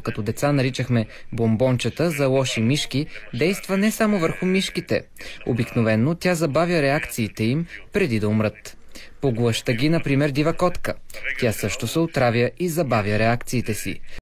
което като деца наричахме бомбончета за лоши мишки, действа не само върху мишките. Обикновенно тя забавя реакциите им преди да умрат. Поглъща ги, например, дива котка. Тя също се отравя и забавя реакциите си.